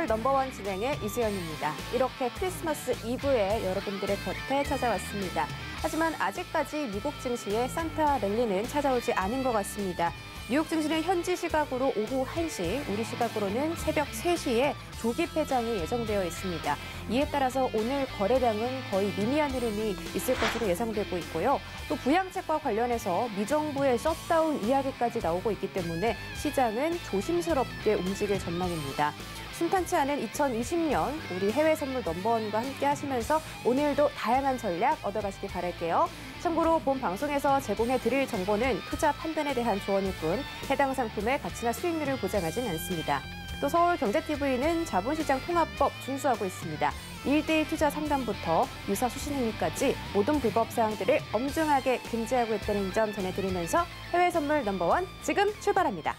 서울 넘버원 진행의 이수연입니다. 이렇게 크리스마스 이브에 여러분들의 곁에 찾아왔습니다. 하지만 아직까지 미국 증시의 산타 랠리는 찾아오지 않은 것 같습니다. 뉴욕 증시는 현지 시각으로 오후 1시, 우리 시각으로는 새벽 3시에 조기 폐장이 예정되어 있습니다. 이에 따라서 오늘 거래량은 거의 미미한 흐름이 있을 것으로 예상되고 있고요. 또 부양책과 관련해서 미정부의 셧다운 이야기까지 나오고 있기 때문에 시장은 조심스럽게 움직일 전망입니다. 순탄치 않은 2020년 우리 해외 선물 넘버원과 함께 하시면서 오늘도 다양한 전략 얻어가시기 바랄게요. 참고로 본 방송에서 제공해 드릴 정보는 투자 판단에 대한 조언일 뿐 해당 상품의 가치나 수익률을 보장하진 않습니다. 또 서울경제TV는 자본시장 통합법 준수하고 있습니다. 일대일 투자 상담부터 유사 수신 행위까지 모든 불법 사항들을 엄중하게 금지하고 있다는 점 전해드리면서 해외 선물 넘버원 지금 출발합니다.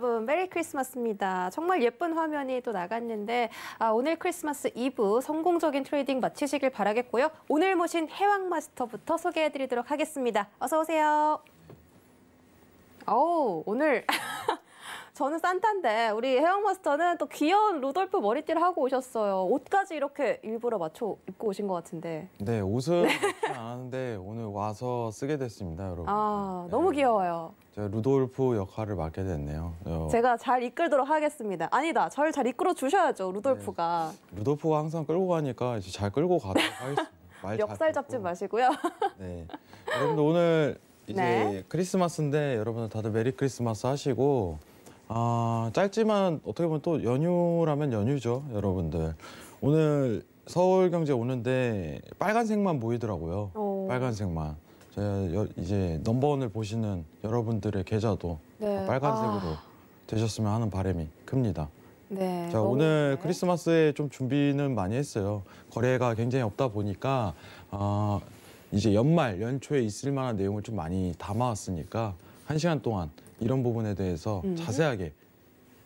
여러분 메리 크리스마스입니다. 정말 예쁜 화면이 또 나갔는데 아, 오늘 크리스마스 이브 성공적인 트레이딩 마치시길 바라겠고요. 오늘 모신 해왕 마스터부터 소개해드리도록 하겠습니다. 어서 오세요. 오, 오늘 저는 산타인데 우리 헤어머스터는또 귀여운 루돌프 머리띠를 하고 오셨어요. 옷까지 이렇게 일부러 맞춰 입고 오신 것 같은데. 네, 옷은 안 하는데 오늘 와서 쓰게 됐습니다, 여러분. 아, 네. 너무 귀여워요. 제가 루돌프 역할을 맡게 됐네요. 어. 제가 잘 이끌도록 하겠습니다. 아니다, 저를 잘 이끌어 주셔야죠, 네. 루돌프가. 네, 루돌프가 항상 끌고 가니까 이제 잘 끌고 가도록 하겠습니다. 역살 잡지 마시고요. 네, 여러분들 오늘 이제 네. 크리스마스인데 여러분들 다들 메리 크리스마스 하시고 아 짧지만 어떻게 보면 또 연휴라면 연휴죠 여러분들 오늘 서울경제 오는데 빨간색만 보이더라고요 오. 어. 빨간색만 제가 여, 이제 넘버원을 보시는 여러분들의 계좌도 네. 빨간색으로 아. 되셨으면 하는 바람이 큽니다 네, 자 오늘 네. 크리스마스에 좀 준비는 많이 했어요 거래가 굉장히 없다 보니까 아 이제 연말 연초에 있을 만한 내용을 좀 많이 담아왔으니까 한 시간 동안 이런 부분에 대해서 음. 자세하게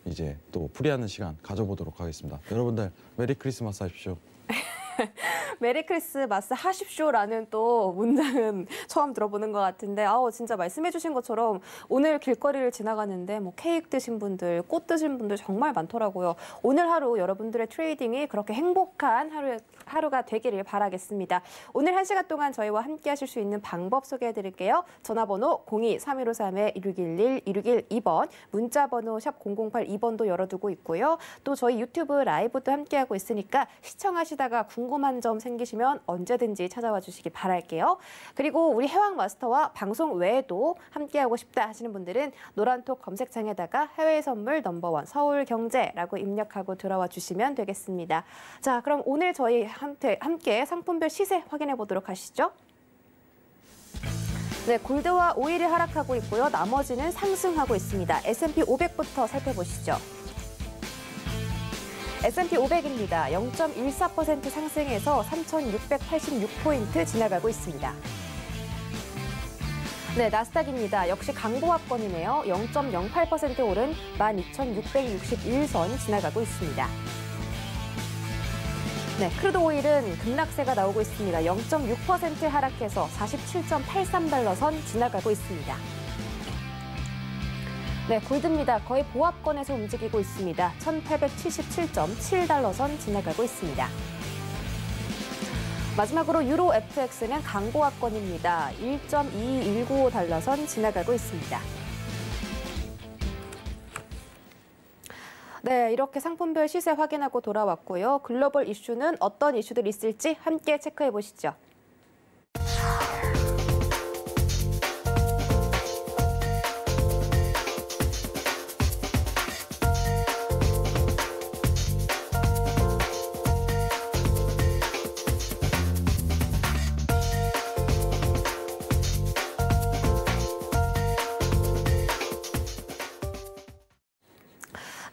이제 또 풀이하는 시간 가져보도록 하겠습니다. 여러분들 메리 크리스마스 하십시오. 메리 크리스마스 하십쇼라는 또 문장은 처음 들어보는 것 같은데 아우 진짜 말씀해주신 것처럼 오늘 길거리를 지나가는데 뭐 케이크 드신 분들, 꽃 드신 분들 정말 많더라고요. 오늘 하루 여러분들의 트레이딩이 그렇게 행복한 하루, 하루가 되기를 바라겠습니다. 오늘 한시간 동안 저희와 함께 하실 수 있는 방법 소개해드릴게요. 전화번호 0 2 3 1 5 3 1 6 1 1 1 1 2번 문자번호 샵008 2번도 열어두고 있고요. 또 저희 유튜브 라이브도 함께하고 있으니까 시청하시다가 궁 궁금한 점 생기시면 언제든지 찾아와 주시기 바랄게요. 그리고 우리 해왕 마스터와 방송 외에도 함께하고 싶다 하시는 분들은 노란톡 검색창에다가 해외 선물 넘버원 서울경제라고 입력하고 들어와 주시면 되겠습니다. 자, 그럼 오늘 저희 함께, 함께 상품별 시세 확인해 보도록 하시죠. 네, 골드와 오일이 하락하고 있고요. 나머지는 상승하고 있습니다. S&P 500부터 살펴보시죠. S&P 500입니다. 0.14% 상승해서 3,686포인트 지나가고 있습니다. 네, 나스닥입니다. 역시 강보합권이네요. 0.08% 오른 12,661선 지나가고 있습니다. 네, 크루드 오일은 급락세가 나오고 있습니다. 0.6% 하락해서 47.83달러 선 지나가고 있습니다. 네, 골드입니다. 거의 보합권에서 움직이고 있습니다. 1877.7달러 선 지나가고 있습니다. 마지막으로 유로 FX는 강보합권입니다. 1.2195달러 선 지나가고 있습니다. 네, 이렇게 상품별 시세 확인하고 돌아왔고요. 글로벌 이슈는 어떤 이슈들이 있을지 함께 체크해 보시죠.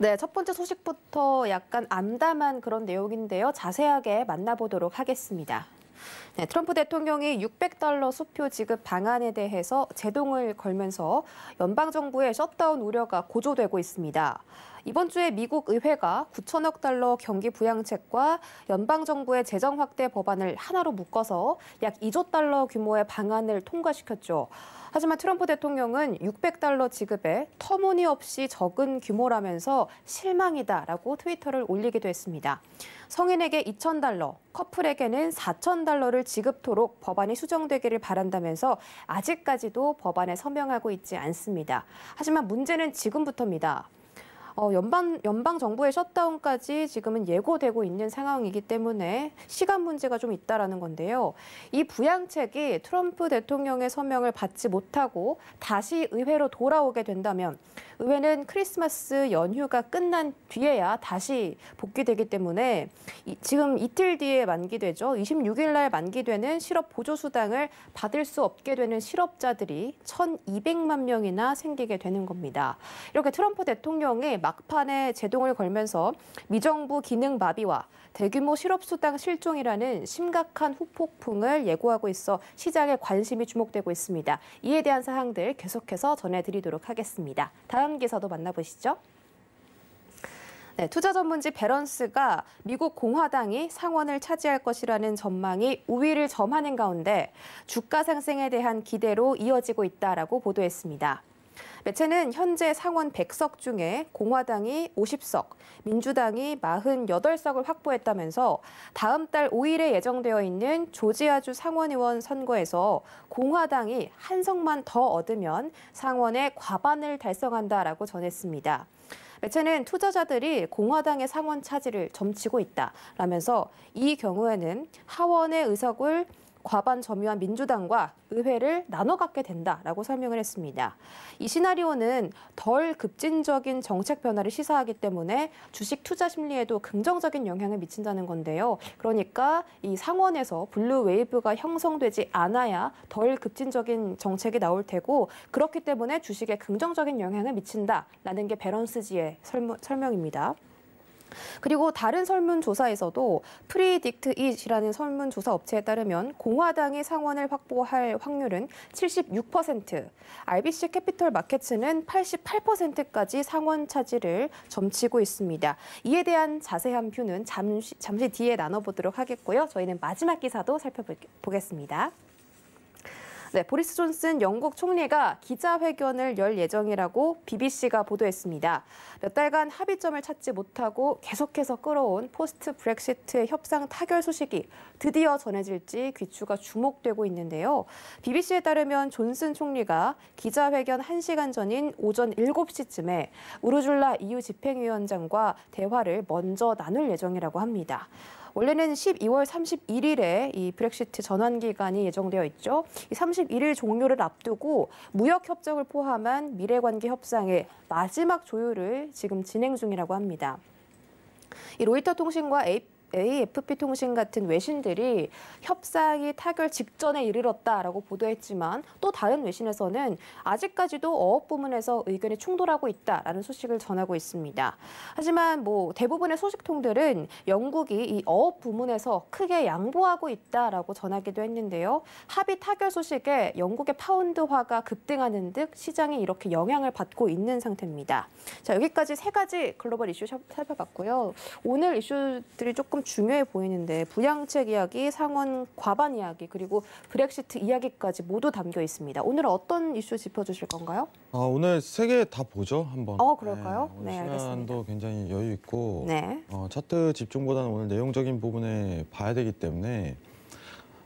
네, 첫 번째 소식부터 약간 암담한 그런 내용인데요. 자세하게 만나보도록 하겠습니다. 네, 트럼프 대통령이 600달러 수표 지급 방안에 대해서 제동을 걸면서 연방정부의 셧다운 우려가 고조되고 있습니다. 이번 주에 미국 의회가 9천억 달러 경기 부양책과 연방정부의 재정 확대 법안을 하나로 묶어서 약 2조 달러 규모의 방안을 통과시켰죠. 하지만 트럼프 대통령은 600달러 지급에 터무니없이 적은 규모라면서 실망이다라고 트위터를 올리기도 했습니다. 성인에게 2,000달러, 커플에게는 4,000달러를 지급토록 법안이 수정되기를 바란다면서 아직까지도 법안에 서명하고 있지 않습니다. 하지만 문제는 지금부터입니다. 어, 연방, 연방 정부의 셧다운까지 지금은 예고되고 있는 상황이기 때문에 시간 문제가 좀 있다라는 건데요. 이 부양책이 트럼프 대통령의 서명을 받지 못하고 다시 의회로 돌아오게 된다면 의회는 크리스마스 연휴가 끝난 뒤에야 다시 복귀되기 때문에 이, 지금 이틀 뒤에 만기되죠. 26일 날 만기되는 실업 보조 수당을 받을 수 없게 되는 실업자들이 1,200만 명이나 생기게 되는 겁니다. 이렇게 트럼프 대통령의 막판에 제동을 걸면서 미정부 기능 마비와 대규모 실업수당 실종이라는 심각한 후폭풍을 예고하고 있어 시장의 관심이 주목되고 있습니다. 이에 대한 사항들 계속해서 전해드리도록 하겠습니다. 다음 기사도 만나보시죠. 네, 투자 전문지 베런스가 미국 공화당이 상원을 차지할 것이라는 전망이 우위를 점하는 가운데 주가 상승에 대한 기대로 이어지고 있다라고 보도했습니다. 매체는 현재 상원 100석 중에 공화당이 50석, 민주당이 48석을 확보했다면서 다음 달 5일에 예정되어 있는 조지아주 상원의원 선거에서 공화당이 한 석만 더 얻으면 상원의 과반을 달성한다라고 전했습니다. 매체는 투자자들이 공화당의 상원 차지를 점치고 있다라면서 이 경우에는 하원의 의석을 과반 점유한 민주당과 의회를 나눠 갖게 된다라고 설명을 했습니다. 이 시나리오는 덜 급진적인 정책 변화를 시사하기 때문에 주식 투자 심리에도 긍정적인 영향을 미친다는 건데요. 그러니까 이 상원에서 블루 웨이브가 형성되지 않아야 덜 급진적인 정책이 나올 테고 그렇기 때문에 주식에 긍정적인 영향을 미친다라는 게 베런스지의 설명입니다. 그리고 다른 설문조사에서도 프리딕트 잇 이라는 설문조사 업체에 따르면 공화당이 상원을 확보할 확률은 76%, RBC 캐피털 마켓츠는 88%까지 상원 차지를 점치고 있습니다. 이에 대한 자세한 뷰는 잠시, 잠시 뒤에 나눠보도록 하겠고요. 저희는 마지막 기사도 살펴보겠습니다. 네, 보리스 존슨 영국 총리가 기자회견을 열 예정이라고 BBC가 보도했습니다. 몇 달간 합의점을 찾지 못하고 계속해서 끌어온 포스트 브렉시트의 협상 타결 소식이 드디어 전해질지 귀추가 주목되고 있는데요. BBC에 따르면 존슨 총리가 기자회견 1시간 전인 오전 7시쯤에 우르줄라 EU 집행위원장과 대화를 먼저 나눌 예정이라고 합니다. 원래는 12월 31일에 이 브렉시트 전환 기간이 예정되어 있죠. 이 31일 종료를 앞두고 무역 협정을 포함한 미래 관계 협상의 마지막 조율을 지금 진행 중이라고 합니다. 이 로이터 통신과 AP AFP통신 같은 외신들이 협상이 타결 직전에 이르렀다라고 보도했지만 또 다른 외신에서는 아직까지도 어업 부문에서 의견이 충돌하고 있다라는 소식을 전하고 있습니다. 하지만 뭐 대부분의 소식통들은 영국이 이 어업 부문에서 크게 양보하고 있다라고 전하기도 했는데요. 합의 타결 소식에 영국의 파운드화가 급등하는 듯 시장이 이렇게 영향을 받고 있는 상태입니다. 자 여기까지 세 가지 글로벌 이슈 살펴봤고요. 오늘 이슈들이 조금 참 중요해 보이는데 부양책 이야기, 상원 과반 이야기 그리고 브렉시트 이야기까지 모두 담겨 있습니다. 오늘은 어떤 이슈 짚어주실 건가요? 아 오늘 세개다 보죠 한번. 어 그럴까요? 네, 네 시간도 알겠습니다. 굉장히 여유 있고 네. 어, 차트 집중보다는 오늘 내용적인 부분에 봐야 되기 때문에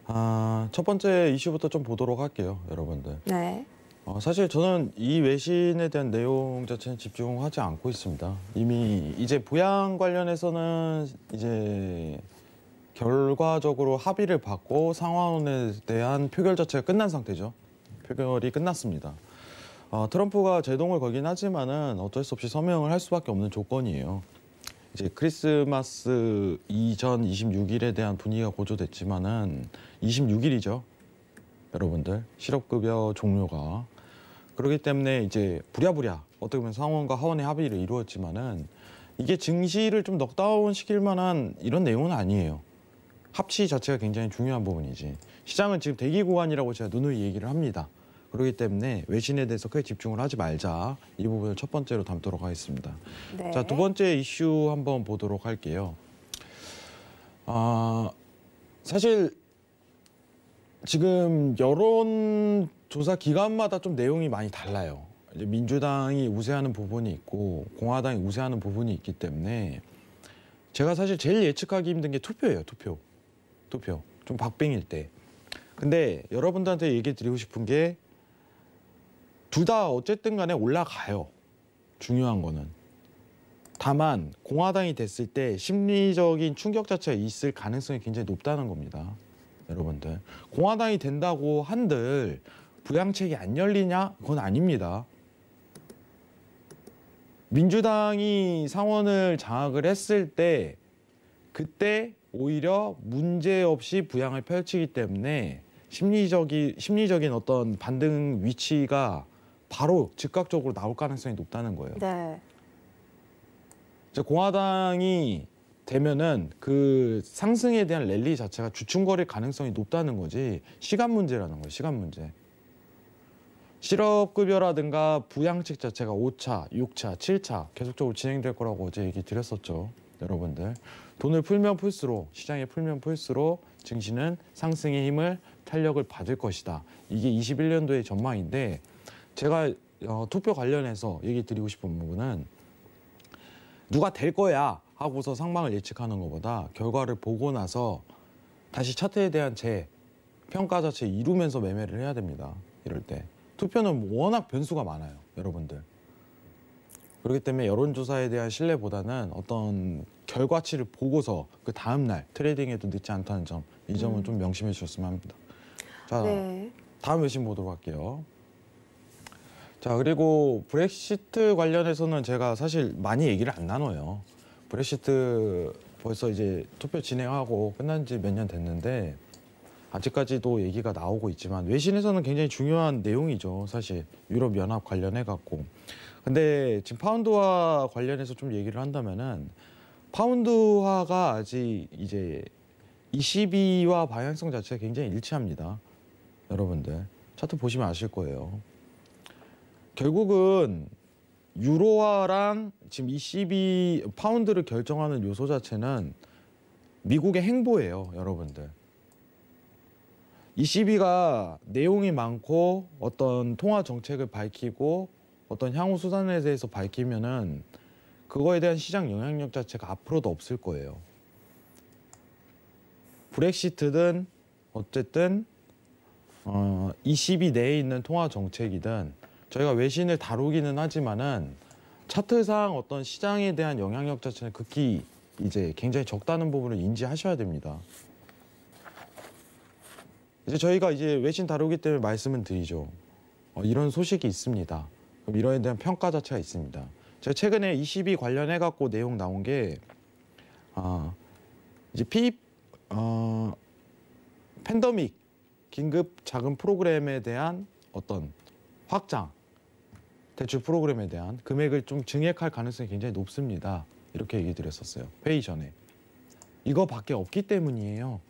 아, 첫 번째 이슈부터 좀 보도록 할게요, 여러분들. 네. 어, 사실 저는 이 외신에 대한 내용 자체는 집중하지 않고 있습니다. 이미 이제 보양 관련해서는 이제 결과적으로 합의를 받고 상황에 대한 표결 자체가 끝난 상태죠. 표결이 끝났습니다. 어, 트럼프가 제동을 걸긴 하지만은 어쩔 수 없이 서명을 할 수밖에 없는 조건이에요. 이제 크리스마스 이전 26일에 대한 분위기가 고조됐지만은 26일이죠. 여러분들 실업급여 종료가 그렇기 때문에 이제 부랴부랴 어떻게 보면 상원과 하원의 합의를 이루었지만은 이게 증시를 좀 넉다운 시킬 만한 이런 내용은 아니에요. 합치 자체가 굉장히 중요한 부분이지. 시장은 지금 대기 구간이라고 제가 누누이 얘기를 합니다. 그렇기 때문에 외신에 대해서 크게 집중을 하지 말자. 이 부분을 첫 번째로 담도록 하겠습니다. 네. 자, 두 번째 이슈 한번 보도록 할게요. 아, 사실 지금 여론 조사 기간마다 좀 내용이 많이 달라요. 이제 민주당이 우세하는 부분이 있고 공화당이 우세하는 부분이 있기 때문에 제가 사실 제일 예측하기 힘든 게 투표예요. 투표. 투표. 좀 박빙일 때. 근데 여러분들한테 얘기 드리고 싶은 게 둘 다 어쨌든 간에 올라가요. 중요한 거는. 다만 공화당이 됐을 때 심리적인 충격 자체가 있을 가능성이 굉장히 높다는 겁니다. 여러분들. 공화당이 된다고 한들 부양책이 안 열리냐? 그건 아닙니다. 민주당이 상원을 장악을 했을 때 그때 오히려 문제없이 부양을 펼치기 때문에 심리적이, 심리적인 어떤 반등 위치가 바로 즉각적으로 나올 가능성이 높다는 거예요. 네. 이제 공화당이 되면은 그 상승에 대한 랠리 자체가 주춤거릴 가능성이 높다는 거지 시간 문제라는 거예요. 시간 문제. 실업급여라든가 부양책 자체가 5차, 6차, 7차 계속적으로 진행될 거라고 어제 얘기 드렸었죠. 여러분들. 돈을 풀면 풀수록, 시장에 풀면 풀수록 증시는 상승의 힘을 탄력을 받을 것이다. 이게 21년도의 전망인데 제가 어, 투표 관련해서 얘기 드리고 싶은 부분은 누가 될 거야 하고서 상방을 예측하는 것보다 결과를 보고 나서 다시 차트에 대한 제 평가 자체 이루면서 매매를 해야 됩니다. 이럴 때. 투표는 워낙 변수가 많아요, 여러분들. 그렇기 때문에 여론조사에 대한 신뢰보다는 어떤 결과치를 보고서 그 다음 날 트레이딩에도 늦지 않다는 점, 이 점은 음. 좀 명심해 주셨으면 합니다. 자, 네. 다음 외신 보도록 할게요. 자, 그리고 브렉시트 관련해서는 제가 사실 많이 얘기를 안 나눠요. 브렉시트 벌써 이제 투표 진행하고 끝난 지 몇 년 됐는데 아직까지도 얘기가 나오고 있지만 외신에서는 굉장히 중요한 내용이죠. 사실 유럽 연합 관련해 갖고. 근데 지금 파운드화 관련해서 좀 얘기를 한다면은 파운드화가 아직 이제 22와 방향성 자체가 굉장히 일치합니다. 여러분들 차트 보시면 아실 거예요. 결국은 유로화랑 지금 22 파운드를 결정하는 요소 자체는 미국의 행보예요, 여러분들. 이 시비가 내용이 많고 어떤 통화 정책을 밝히고 어떤 향후 수단에 대해서 밝히면은 그거에 대한 시장 영향력 자체가 앞으로도 없을 거예요. 브렉시트든 어쨌든 어, 이 시비 내에 있는 통화 정책이든 저희가 외신을 다루기는 하지만은 차트상 어떤 시장에 대한 영향력 자체는 극히 이제 굉장히 적다는 부분을 인지하셔야 됩니다. 이제 저희가 이제 외신 다루기 때문에 말씀은 드리죠. 어, 이런 소식이 있습니다. 그럼 이런에 대한 평가 자체가 있습니다. 제가 최근에 22 관련해 갖고 내용 나온 게 아, 이제 피입 어, 팬더믹 긴급 자금 프로그램에 대한 어떤 확장 대출 프로그램에 대한 금액을 좀 증액할 가능성이 굉장히 높습니다. 이렇게 얘기 드렸었어요. 회의 전에. 이거밖에 없기 때문이에요.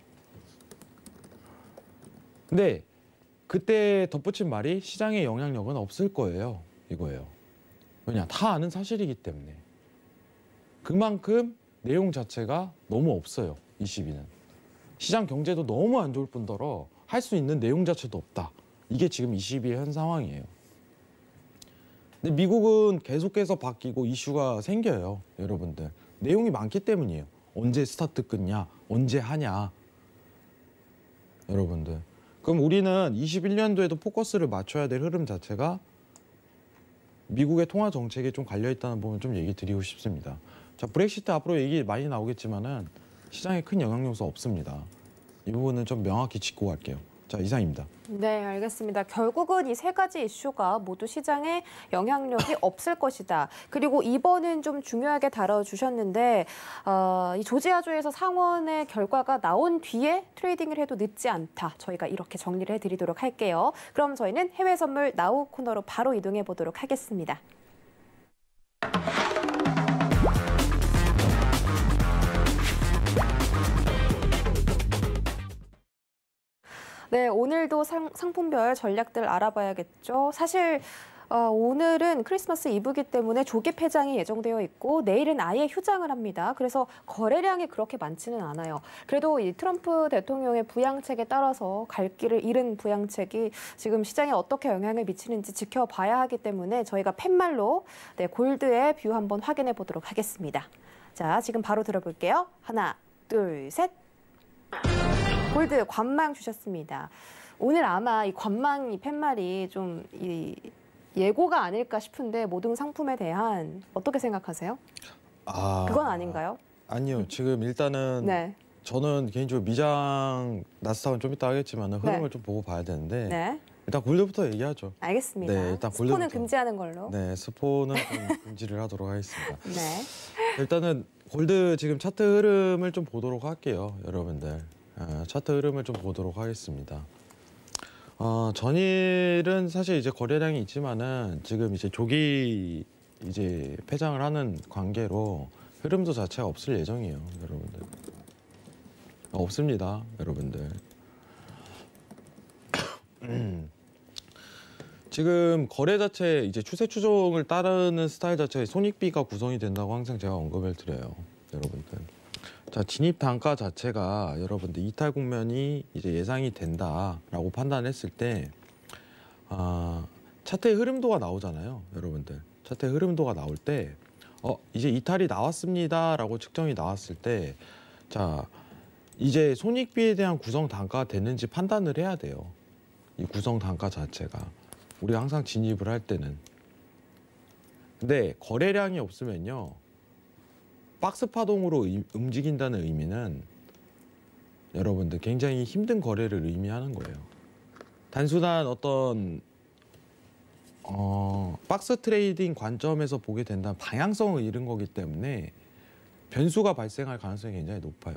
근데 그때 덧붙인 말이 시장의 영향력은 없을 거예요. 이거예요. 왜냐, 다 아는 사실이기 때문에. 그만큼 내용 자체가 너무 없어요. 22는. 시장 경제도 너무 안 좋을 뿐더러 할 수 있는 내용 자체도 없다. 이게 지금 22의 현 상황이에요. 근데 미국은 계속해서 바뀌고 이슈가 생겨요. 여러분들. 내용이 많기 때문이에요. 언제 스타트 끊냐, 언제 하냐. 여러분들. 그럼 우리는 21년도에도 포커스를 맞춰야 될 흐름 자체가 미국의 통화 정책에 좀 갈려 있다는 부분 좀 얘기 드리고 싶습니다. 자 브렉시트 앞으로 얘기 많이 나오겠지만은 시장에 큰 영향 요소 없습니다. 이 부분은 좀 명확히 짚고 갈게요. 자 이상입니다. 네, 알겠습니다. 결국은 이 세 가지 이슈가 모두 시장에 영향력이 없을 것이다. 그리고 이번은 좀 중요하게 다뤄주셨는데 어, 이 조지아주에서 상원의 결과가 나온 뒤에 트레이딩을 해도 늦지 않다. 저희가 이렇게 정리를 해드리도록 할게요. 그럼 저희는 해외 선물 나우 코너로 바로 이동해 보도록 하겠습니다. 네, 오늘도 상, 상품별 전략들 알아봐야겠죠. 사실 어, 오늘은 크리스마스 이브기 때문에 조기 폐장이 예정되어 있고 내일은 아예 휴장을 합니다. 그래서 거래량이 그렇게 많지는 않아요. 그래도 이 트럼프 대통령의 부양책에 따라서 갈 길을 잃은 부양책이 지금 시장에 어떻게 영향을 미치는지 지켜봐야 하기 때문에 저희가 팻말로 네, 골드의 뷰 한번 확인해 보도록 하겠습니다. 자, 지금 바로 들어볼게요. 하나, 둘, 셋. 골드 관망 주셨습니다. 오늘 아마 이 관망이 팻말이 좀이 예고가 아닐까 싶은데 모든 상품에 대한 어떻게 생각하세요? 아, 그건 아닌가요? 아니요. 음. 지금 일단은 네. 저는 개인적으로 미장 나스닥은 좀 이따 하겠지만 네. 흐름을 네. 좀 보고 봐야 되는데 네. 일단 골드부터 얘기하죠. 알겠습니다. 네, 일단 골드부터. 금지하는 걸로. 네, 스포는 금지를 하도록 하겠습니다. 네. 일단은 골드 지금 차트 흐름을 좀 보도록 할게요, 여러분들. 어, 차트 흐름을 좀 보도록 하겠습니다. 어, 전일은 사실 이제 거래량이 있지만은 지금 이제 조기 이제 폐장을 하는 관계로 흐름도 자체가 없을 예정이에요, 여러분들. 없습니다, 여러분들. 지금 거래 자체 이제 추세 추종을 따르는 스타일 자체의 손익비가 구성이 된다고 항상 제가 언급을 드려요, 여러분들. 자, 진입 단가 자체가 여러분들 이탈 국면이 이제 예상이 된다라고 판단했을 때 아, 차트의 흐름도가 나오잖아요, 여러분들. 차트의 흐름도가 나올 때 어, 이제 이탈이 나왔습니다라고 측정이 나왔을 때 자, 이제 손익비에 대한 구성 단가가 됐는지 판단을 해야 돼요. 이 구성 단가 자체가 우리 항상 진입을 할 때는 근데 거래량이 없으면요. 박스 파동으로 움직인다는 의미는 여러분들 굉장히 힘든 거래를 의미하는 거예요. 단순한 어떤 어, 박스 트레이딩 관점에서 보게 된다면 방향성을 잃은 거기 때문에 변수가 발생할 가능성이 굉장히 높아요.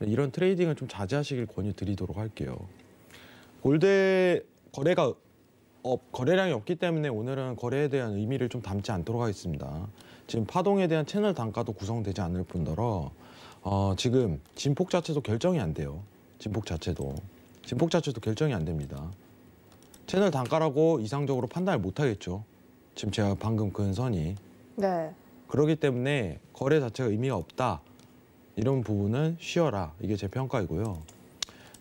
이런 트레이딩은 좀 자제하시길 권유드리도록 할게요. 골드 거래가 업 거래량이 없기 때문에 오늘은 거래에 대한 의미를 좀 담지 않도록 하겠습니다. 지금 파동에 대한 채널 단가도 구성되지 않을 뿐더러 어, 지금 진폭 자체도 결정이 안 돼요. 진폭 자체도. 진폭 자체도 결정이 안 됩니다. 채널 단가라고 이상적으로 판단을 못 하겠죠. 지금 제가 방금 그은 선이. 네. 그러기 때문에 거래 자체가 의미가 없다. 이런 부분은 쉬어라. 이게 제 평가이고요.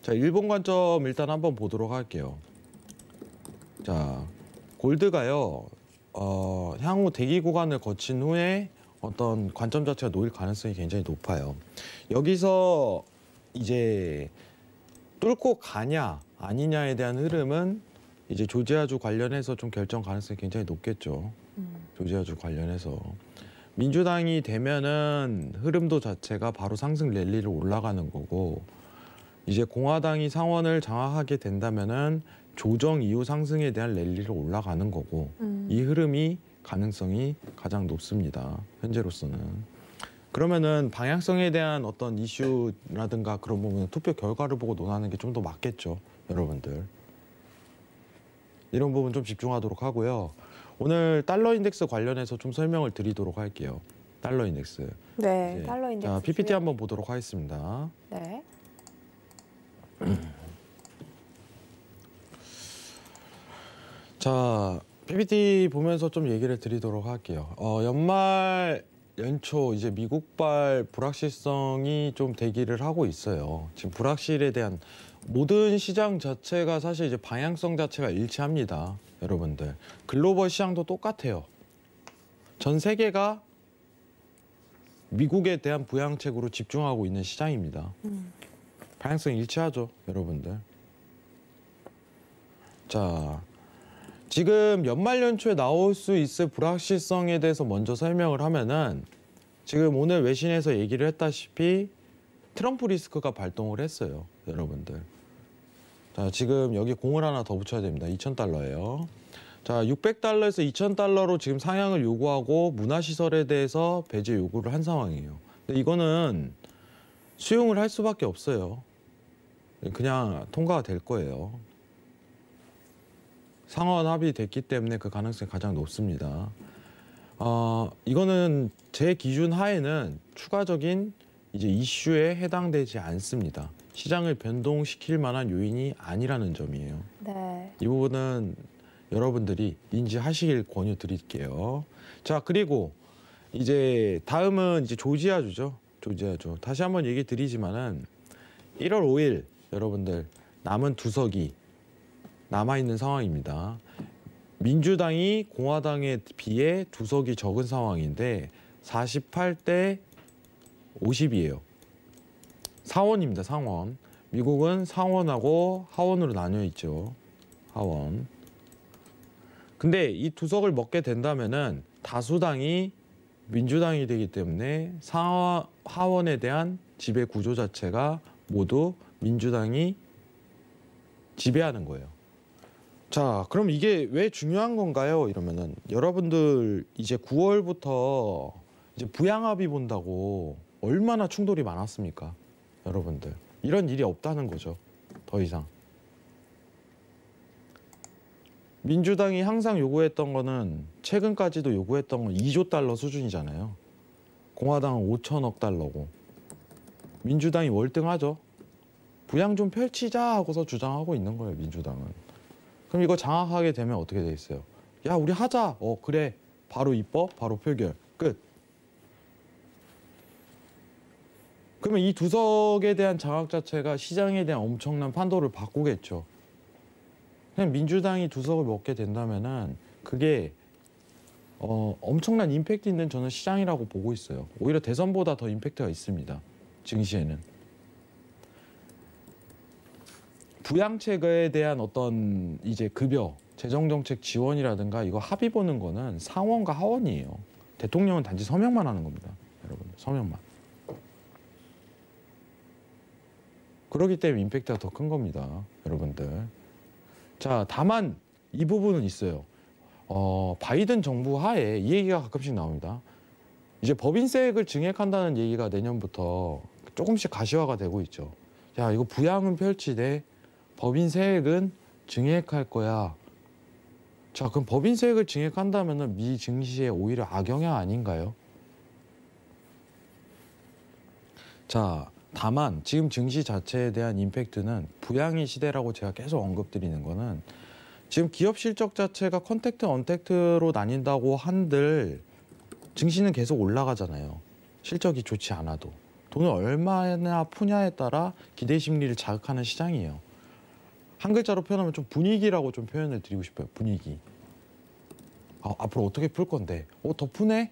자, 일본 관점 일단 한번 보도록 할게요. 자, 골드가요. 어, 향후 대기 구간을 거친 후에 어떤 관점 자체가 놓일 가능성이 굉장히 높아요. 여기서 이제 뚫고 가냐 아니냐에 대한 흐름은 이제 조지아주 관련해서 좀 결정 가능성이 굉장히 높겠죠. 음. 조지아주 관련해서 민주당이 되면은 흐름도 자체가 바로 상승 랠리로 올라가는 거고 이제 공화당이 상원을 장악하게 된다면은 조정 이후 상승에 대한 랠리로 올라가는 거고 음. 이 흐름이 가능성이 가장 높습니다. 현재로서는. 그러면은 방향성에 대한 어떤 이슈라든가 그런 부분은 투표 결과를 보고 논하는 게 좀 더 맞겠죠, 여러분들. 이런 부분 좀 집중하도록 하고요. 오늘 달러 인덱스 관련해서 좀 설명을 드리도록 할게요. 달러 인덱스. 네, 달러 인덱스. 자, PPT 한번 보도록 하겠습니다. 네. 자, PPT 보면서 좀 얘기를 드리도록 할게요. 어, 연말 연초 이제 미국발 불확실성이 좀 대기를 하고 있어요. 지금 불확실에 대한 모든 시장 자체가 사실 이제 방향성 자체가 일치합니다. 여러분들. 글로벌 시장도 똑같아요. 전 세계가 미국에 대한 부양책으로 집중하고 있는 시장입니다. 음. 방향성 일치하죠, 여러분들. 자, 지금 연말 연초에 나올 수 있을 불확실성에 대해서 먼저 설명을 하면은 지금 오늘 외신에서 얘기를 했다시피 트럼프 리스크가 발동을 했어요, 여러분들. 자, 지금 여기 공을 하나 더 붙여야 됩니다. 2,000달러예요. 자, 600달러에서 2,000달러로 지금 상향을 요구하고 문화시설에 대해서 배제 요구를 한 상황이에요. 근데 이거는 수용을 할 수밖에 없어요. 그냥 통과가 될 거예요. 상원 합의됐기 때문에 그 가능성이 가장 높습니다. 어, 이거는 제 기준 하에는 추가적인 이제 이슈에 해당되지 않습니다. 시장을 변동시킬 만한 요인이 아니라는 점이에요. 네. 이 부분은 여러분들이 인지하시길 권유 드릴게요. 자, 그리고 이제 다음은 이제 조지아주죠. 조지아주. 다시 한번 얘기 드리지만은 1월 5일 여러분들 남은 두석이 남아있는 상황입니다. 민주당이 공화당에 비해 두석이 적은 상황인데 48대 50이에요. 상원입니다. 상원. 미국은 상원하고 하원으로 나뉘어 있죠. 하원. 근데 이 두석을 먹게 된다면은 다수당이 민주당이 되기 때문에 상 하원에 대한 지배 구조 자체가 모두 민주당이 지배하는 거예요. 자, 그럼 이게 왜 중요한 건가요? 이러면은 여러분들 이제 9월부터 이제 부양합의 본다고 얼마나 충돌이 많았습니까? 여러분들. 이런 일이 없다는 거죠. 더 이상. 민주당이 항상 요구했던 거는 최근까지도 요구했던 건 2조 달러 수준이잖아요. 공화당은 5천억 달러고. 민주당이 월등하죠. 부양 좀 펼치자 하고서 주장하고 있는 거예요, 민주당은. 그럼 이거 장악하게 되면 어떻게 돼 있어요? 야 우리 하자. 어 그래. 바로 입법, 바로 표결. 끝. 그러면 이 두석에 대한 장악 자체가 시장에 대한 엄청난 판도를 바꾸겠죠. 그냥 민주당이 두석을 먹게 된다면은 그게 어, 엄청난 임팩트 있는 저는 시장이라고 보고 있어요. 오히려 대선보다 더 임팩트가 있습니다. 증시에는. 부양책에 대한 어떤 이제 급여, 재정정책 지원이라든가 이거 합의 보는 거는 상원과 하원이에요. 대통령은 단지 서명만 하는 겁니다. 여러분, 서명만. 그러기 때문에 임팩트가 더 큰 겁니다. 여러분들. 자, 다만 이 부분은 있어요. 어, 바이든 정부 하에 이 얘기가 가끔씩 나옵니다. 이제 법인세액을 증액한다는 얘기가 내년부터 조금씩 가시화가 되고 있죠. 야, 이거 부양은 펼치 대 법인 세액은 증액할 거야. 자, 그럼 법인 세액을 증액한다면 미증시에 오히려 악영향 아닌가요? 자, 다만 지금 증시 자체에 대한 임팩트는 부양의 시대라고 제가 계속 언급드리는 거는 지금 기업 실적 자체가 컨택트 언택트로 나뉜다고 한들 증시는 계속 올라가잖아요. 실적이 좋지 않아도. 돈을 얼마나 푸냐에 따라 기대 심리를 자극하는 시장이에요. 한 글자로 표현하면 좀 분위기라고 좀 표현을 드리고 싶어요. 분위기. 아, 앞으로 어떻게 풀 건데? 어, 더 푸네?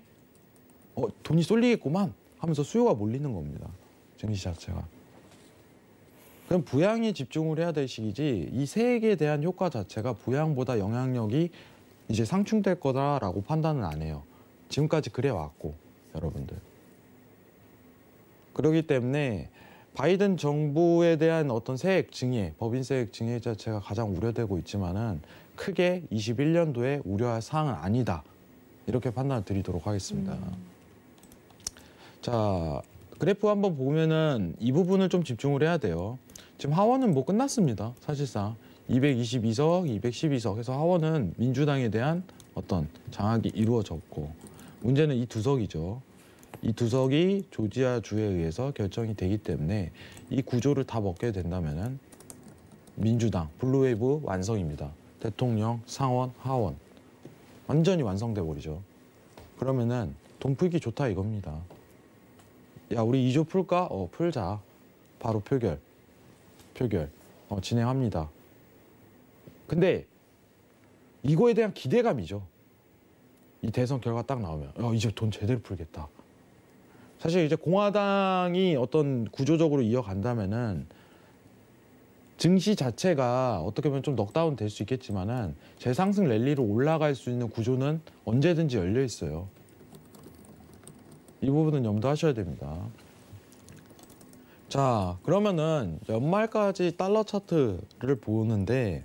어, 돈이 쏠리겠구만 하면서 수요가 몰리는 겁니다. 정시 자체가. 그럼 부양에 집중을 해야 될 시기지 이 세액에 대한 효과 자체가 부양보다 영향력이 이제 상충될 거다라고 판단은 안 해요. 지금까지 그래 왔고 여러분들. 그러기 때문에 바이든 정부에 대한 어떤 세액 증액, 법인세액 증액 자체가 가장 우려되고 있지만은 크게 21년도에 우려할 사항은 아니다. 이렇게 판단을 드리도록 하겠습니다. 음. 자, 그래프 한번 보면은 이 부분을 좀 집중을 해야 돼요. 지금 하원은 뭐 끝났습니다. 사실상 222석, 212석 해서 하원은 민주당에 대한 어떤 장악이 이루어졌고 문제는 이 두 석이죠. 이 두석이 조지아 주에 의해서 결정이 되기 때문에 이 구조를 다 먹게 된다면은 민주당 블루웨이브 완성입니다. 대통령, 상원, 하원 완전히 완성돼 버리죠. 그러면은 돈 풀기 좋다 이겁니다. 야 우리 2조 풀까? 어 풀자. 바로 표결. 표결. 어 진행합니다. 근데 이거에 대한 기대감이죠. 이 대선 결과 딱 나오면 야 어, 이제 돈 제대로 풀겠다. 사실 이제 공화당이 어떤 구조적으로 이어간다면은 증시 자체가 어떻게 보면 좀 넉다운 될 수 있겠지만은 재상승 랠리로 올라갈 수 있는 구조는 언제든지 열려 있어요. 이 부분은 염두하셔야 됩니다. 자, 그러면은 연말까지 달러 차트를 보는데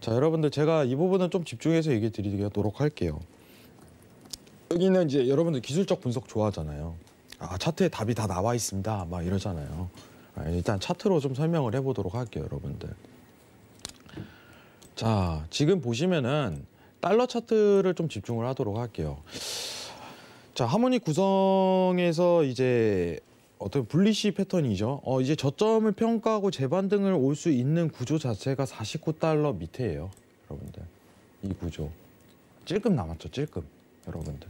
자, 여러분들 제가 이 부분은 좀 집중해서 얘기 드리도록 할게요. 여기는 이제 여러분들 기술적 분석 좋아하잖아요. 아, 차트에 답이 다 나와 있습니다. 막 이러잖아요. 아, 일단 차트로 좀 설명을 해보도록 할게요, 여러분들. 자, 지금 보시면은 달러 차트를 좀 집중을 하도록 할게요. 자, 하모니 구성에서 이제 어떤 분리시 패턴이죠. 어, 이제 저점을 평가하고 재반등을 올 수 있는 구조 자체가 49달러 밑에예요, 여러분들. 이 구조. 찔끔 남았죠, 찔끔. 여러분들.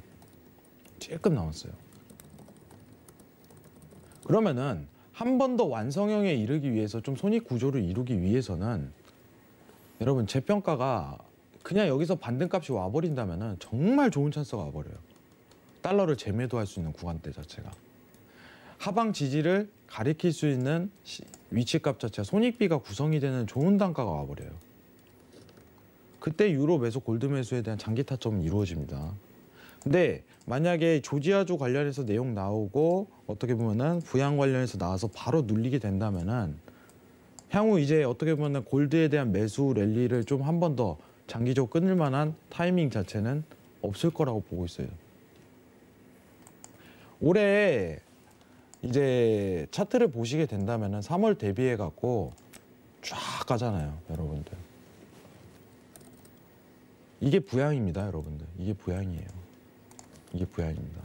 찔끔 나왔어요. 그러면은 한 번 더 완성형에 이르기 위해서 좀 손익 구조를 이루기 위해서는 여러분 재평가가 그냥 여기서 반등값이 와버린다면은 정말 좋은 찬스가 와버려요. 달러를 재매도할 수 있는 구간대 자체가 하방 지지를 가리킬 수 있는 위치값 자체가 손익비가 구성이 되는 좋은 단가가 와버려요. 그때 유로 매수 골드 매수에 대한 장기 타점은 이루어집니다. 근데 네, 만약에 조지아주 관련해서 내용 나오고 어떻게 보면은 부양 관련해서 나와서 바로 눌리게 된다면은 향후 이제 어떻게 보면은 골드에 대한 매수 랠리를 좀 한 번 더 장기적으로 끊을 만한 타이밍 자체는 없을 거라고 보고 있어요. 올해 이제 차트를 보시게 된다면은 3월 대비해 갖고 쫙 가잖아요, 여러분들. 이게 부양입니다, 여러분들. 이게 부양이에요. 이게 부양입니다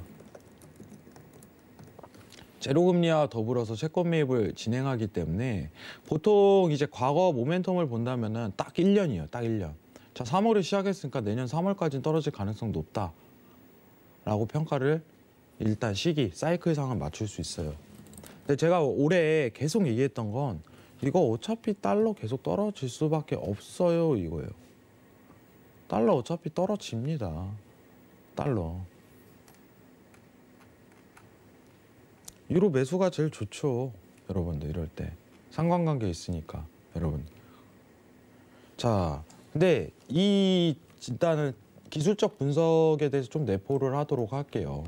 제로금리와 더불어서 채권 매입을 진행하기 때문에 보통 이제 과거 모멘텀을 본다면은 딱 1년이에요. 딱 1년. 자, 3월에 시작했으니까 내년 3월까지는 떨어질 가능성 높다. 라고 평가를 일단 시기, 사이클상은 맞출 수 있어요. 근데 제가 올해 계속 얘기했던 건 이거 어차피 달러 계속 떨어질 수밖에 없어요 이거예요. 달러 어차피 떨어집니다. 달러. 유로 매수가 제일 좋죠. 여러분들 이럴 때 상관관계 있으니까 여러분. 자, 근데 이 일단은 기술적 분석에 대해서 좀 내포를 하도록 할게요.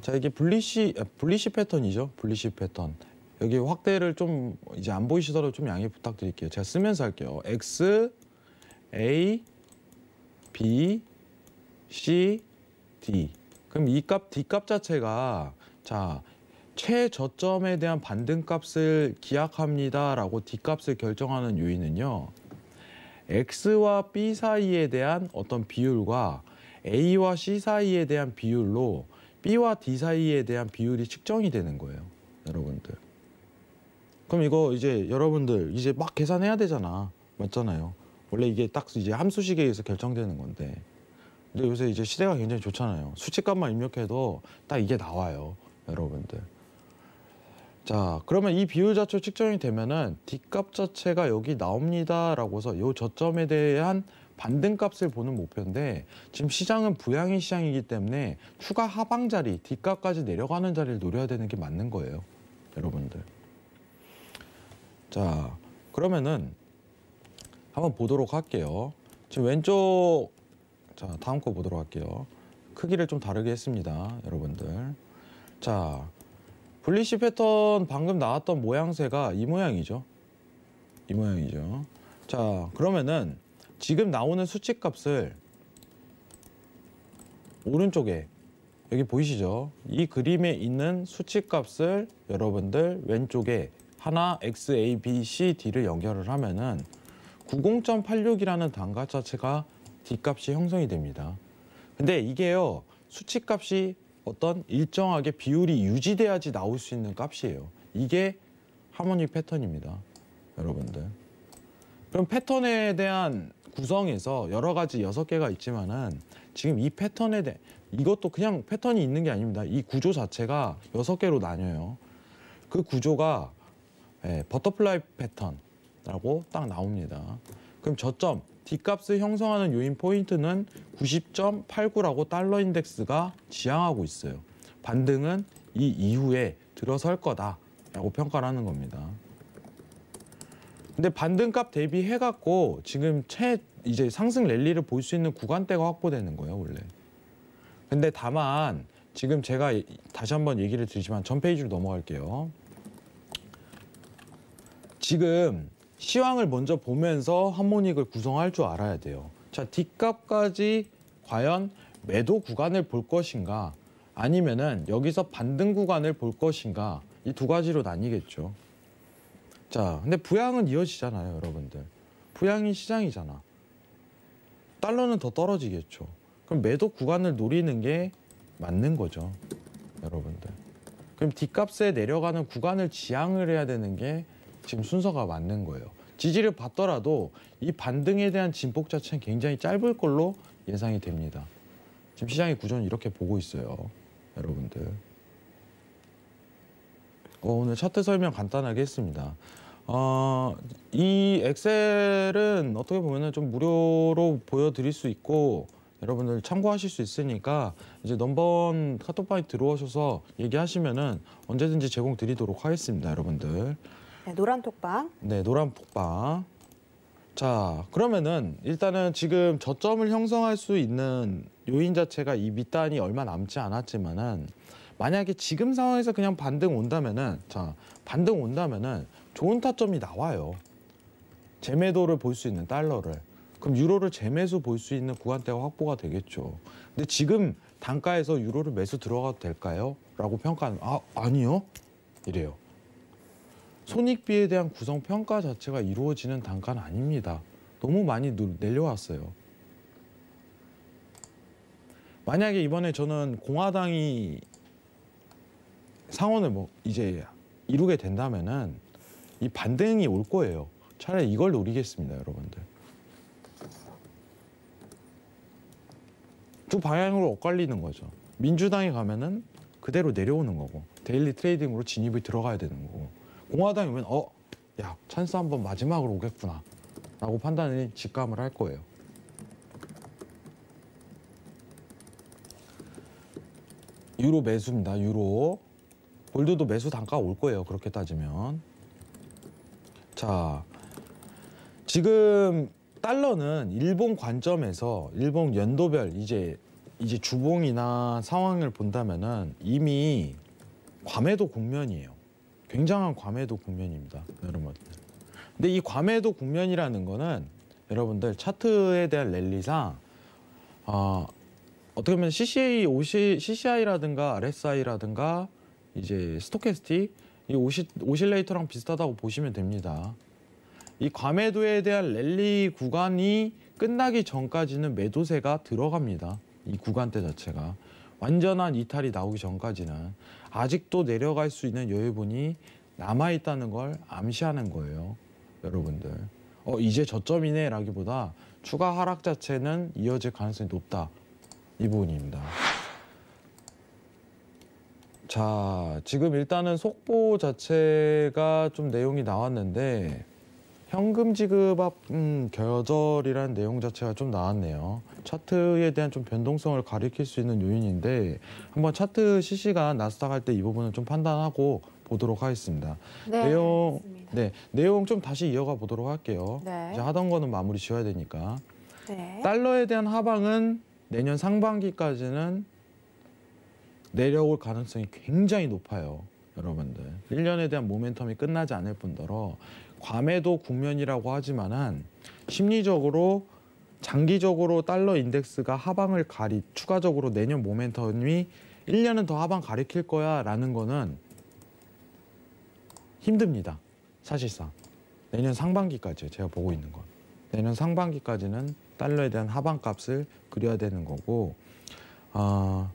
자, 이게 분리시 분리시 아, 패턴이죠. 분리시 패턴. 여기 확대를 좀 이제 안 보이시더라도 좀 양해 부탁드릴게요. 제가 쓰면서 할게요. X, A, B, C, D. 그럼 이 값, D 값 자체가 자 최저점에 대한 반등값을 기약합니다라고 D값을 결정하는 요인은요. X와 B 사이에 대한 어떤 비율과 A와 C 사이에 대한 비율로 B와 D 사이에 대한 비율이 측정이 되는 거예요. 여러분들. 그럼 이거 이제 여러분들 이제 막 계산해야 되잖아. 맞잖아요. 원래 이게 딱 이제 함수식에 의해서 결정되는 건데. 근데 요새 이제 시대가 굉장히 좋잖아요. 수치값만 입력해도 딱 이게 나와요. 여러분들. 자, 그러면 이 비율자초 측정이 되면은 D값 자체가 여기 나옵니다라고 서요 저점에 대한 반등값을 보는 목표인데 지금 시장은 부양의 시장이기 때문에 추가 하방 자리, D값까지 내려가는 자리를 노려야 되는 게 맞는 거예요. 여러분들. 자, 그러면은 한번 보도록 할게요. 지금 왼쪽 자, 다음 거 보도록 할게요. 크기를 좀 다르게 했습니다. 여러분들. 자, 분리시 패턴 방금 나왔던 모양새가 이 모양이죠. 이 모양이죠. 자, 그러면은 지금 나오는 수치값을 오른쪽에 여기 보이시죠? 이 그림에 있는 수치값을 여러분들 왼쪽에 하나 x, a, b, c, d를 연결을 하면은 90.86이라는 단가 자체가 d값이 형성이 됩니다. 근데 이게요 수치값이 어떤 일정하게 비율이 유지돼야지 나올 수 있는 값이에요. 이게 하모니 패턴입니다. 여러분들. 그럼 패턴에 대한 구성에서 여러 가지 여섯 개가 있지만은 지금 이 패턴에 대해 이것도 그냥 패턴이 있는 게 아닙니다. 이 구조 자체가 여섯 개로 나뉘어요. 그 구조가 예, 버터플라이 패턴이라고 딱 나옵니다. 그럼 저점 D값을 형성하는 요인 포인트는 90.89라고 달러 인덱스가 지향하고 있어요. 반등은 이 이후에 들어설 거다라고 평가하는 를 겁니다. 근데 반등값 대비해갖고 지금 최 이제 상승 랠리를 볼 수 있는 구간대가 확보되는 거예요 원래. 근데 다만 지금 제가 다시 한번 얘기를 드리지만 전 페이지로 넘어갈게요. 지금 시황을 먼저 보면서 하모닉을 구성할 줄 알아야 돼요. 자, 뒷값까지 과연 매도 구간을 볼 것인가 아니면은 여기서 반등 구간을 볼 것인가 이 두 가지로 나뉘겠죠. 자, 근데 부양은 이어지잖아요, 여러분들. 부양이 시장이잖아. 달러는 더 떨어지겠죠. 그럼 매도 구간을 노리는 게 맞는 거죠, 여러분들. 그럼 뒷값에 내려가는 구간을 지향을 해야 되는 게 지금 순서가 맞는 거예요. 지지를 받더라도 이 반등에 대한 진폭 자체는 굉장히 짧을 걸로 예상이 됩니다. 지금 시장의 구조는 이렇게 보고 있어요. 여러분들. 어, 오늘 차트 설명 간단하게 했습니다. 어, 이 엑셀은 어떻게 보면 좀 무료로 보여드릴 수 있고 여러분들 참고하실 수 있으니까 이제 넘버원 카톡방에 들어오셔서 얘기하시면 언제든지 제공드리도록 하겠습니다, 여러분들. 네, 노란 톡방. 네, 노란 톡방. 자, 그러면은 일단은 지금 저점을 형성할 수 있는 요인 자체가 이 밑단이 얼마 남지 않았지만은 만약에 지금 상황에서 그냥 반등 온다면은 자, 반등 온다면은 좋은 타점이 나와요. 재매도를 볼 수 있는 달러를. 그럼 유로를 재매수 볼 수 있는 구간대가 확보가 되겠죠. 근데 지금 단가에서 유로를 매수 들어가도 될까요? 라고 평가하는 아, 아니요. 이래요. 손익비에 대한 구성 평가 자체가 이루어지는 단가는 아닙니다. 너무 많이 내려왔어요. 만약에 이번에 저는 공화당이 상원을 뭐 이제 이루게 된다면은 이 반등이 올 거예요. 차라리 이걸 노리겠습니다, 여러분들. 두 방향으로 엇갈리는 거죠. 민주당에 가면은 그대로 내려오는 거고 데일리 트레이딩으로 진입이 들어가야 되는 거고 공화당이 오면 어, 야 찬스 한번 마지막으로 오겠구나 라고 판단이 직감을 할 거예요. 유로 매수입니다. 유로. 골드도 매수 단가 올 거예요. 그렇게 따지면. 자, 지금 달러는 일본 관점에서 일본 연도별 이제 이제 주봉이나 상황을 본다면은 이미 과매도 국면이에요. 굉장한 과메도 국면입니다. 여러분들. 근데 이 과메도 국면이라는 거는 여러분들 차트에 대한 랠리상 어, 어떻게 보면 CCA, OC, CCI라든가 RSI라든가 이제 스토캐스틱 이 오시, 오실레이터랑 비슷하다고 보시면 됩니다. 이 과매도에 대한 랠리 구간이 끝나기 전까지는 매도세가 들어갑니다. 이 구간대 자체가. 완전한 이탈이 나오기 전까지는 아직도 내려갈 수 있는 여유분이 남아 있다는 걸 암시하는 거예요, 여러분들. 어 이제 저점이네라기보다 추가 하락 자체는 이어질 가능성이 높다 이 부분입니다. 자, 지금 일단은 속보 자체가 좀 내용이 나왔는데 현금 지급합 음, 결절이라는 내용 자체가 좀 나왔네요. 차트에 대한 좀 변동성을 가리킬 수 있는 요인인데 한번 차트 실시간 나스닥 할 때 이 부분은 좀 판단하고 보도록 하겠습니다. 네, 내용 알겠습니다. 네 내용 좀 다시 이어가 보도록 할게요. 네. 이제 하던 거는 마무리 지어야 되니까. 네. 달러에 대한 하방은 내년 상반기까지는 내려올 가능성이 굉장히 높아요. 여러분들. 일년에 대한 모멘텀이 끝나지 않을 뿐더러 괌에도 국면이라고 하지만은 심리적으로 장기적으로 달러 인덱스가 하방을 가리 추가적으로 내년 모멘텀이 1년은 더 하방 가리킬 거야라는 거는 힘듭니다. 사실상 내년 상반기까지 제가 보고 있는 건 내년 상반기까지는 달러에 대한 하방값을 그려야 되는 거고 어,